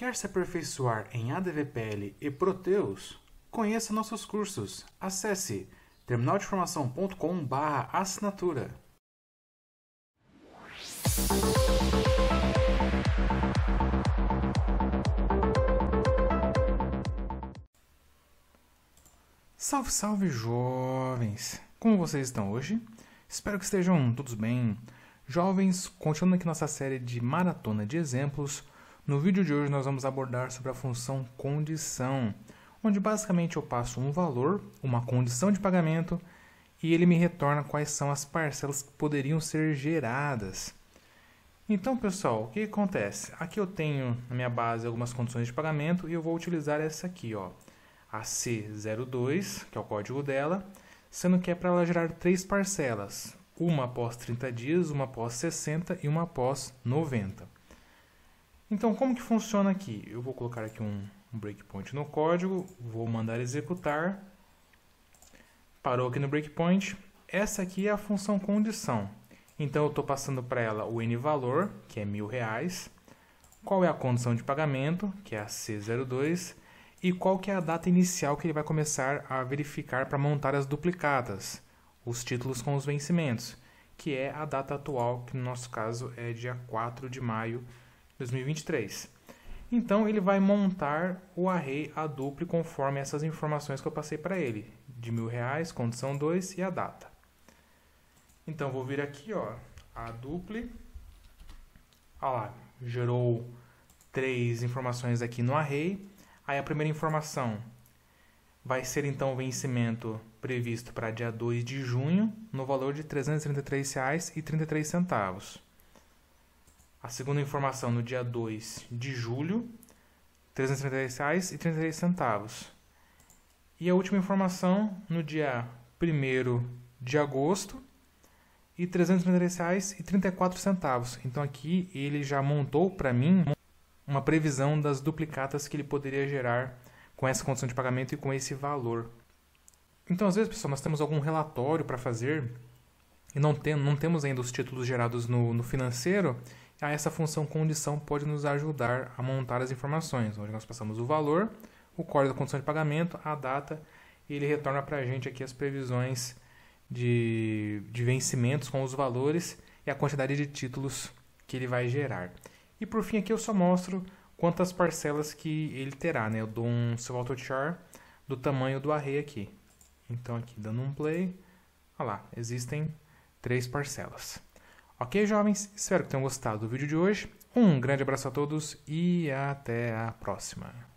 Quer se aperfeiçoar em ADVPL e Proteus? Conheça nossos cursos. Acesse terminaldeformação.com/assinatura. Salve, salve, jovens! Como vocês estão hoje? Espero que estejam todos bem. Jovens, continuando aqui nossa série de maratona de exemplos no vídeo de hoje nós vamos abordar sobre a função condição, onde basicamente eu passo um valor, uma condição de pagamento, e ele me retorna quais são as parcelas que poderiam ser geradas. Então, pessoal, o que acontece? Aqui eu tenho na minha base algumas condições de pagamento e eu vou utilizar essa aqui, ó, a C02, que é o código dela, sendo que é para ela gerar três parcelas, uma após 30 dias, uma após 60 e uma após 90. Então, como que funciona aqui? Eu vou colocar aqui um breakpoint no código, vou mandar executar. Parou aqui no breakpoint. Essa aqui é a função condição. Então, eu estou passando para ela o n valor que é mil reais. Qual é a condição de pagamento, que é a C02. E qual que é a data inicial que ele vai começar a verificar para montar as duplicatas, os títulos com os vencimentos, que é a data atual, que no nosso caso é dia 4 de maio 2023. Então ele vai montar o array a duplo conforme essas informações que eu passei para ele, de mil reais, condição 2 e a data. Então vou vir aqui, ó, a duplo, lá, gerou três informações aqui no array. Aí a primeira informação vai ser então o vencimento previsto para dia 2 de junho, no valor de R$ 333,33. A segunda informação no dia 2 de julho, R$ 336,33. E a última informação no dia 1 de agosto, e R$ 333,34. Então aqui ele já montou para mim uma previsão das duplicatas que ele poderia gerar com essa condição de pagamento e com esse valor. Então às vezes, pessoal, nós temos algum relatório para fazer e não, tem, não temos ainda os títulos gerados no, no financeiro ah, essa função condição pode nos ajudar a montar as informações, onde nós passamos o valor, o código da condição de pagamento, a data, e ele retorna para a gente aqui as previsões de, de vencimentos com os valores e a quantidade de títulos que ele vai gerar. E por fim aqui eu só mostro quantas parcelas que ele terá, né? Eu dou um seu autochar do tamanho do array aqui. Então aqui dando um play, olha lá, existem três parcelas. Ok, jovens? Espero que tenham gostado do vídeo de hoje. Um grande abraço a todos e até a próxima.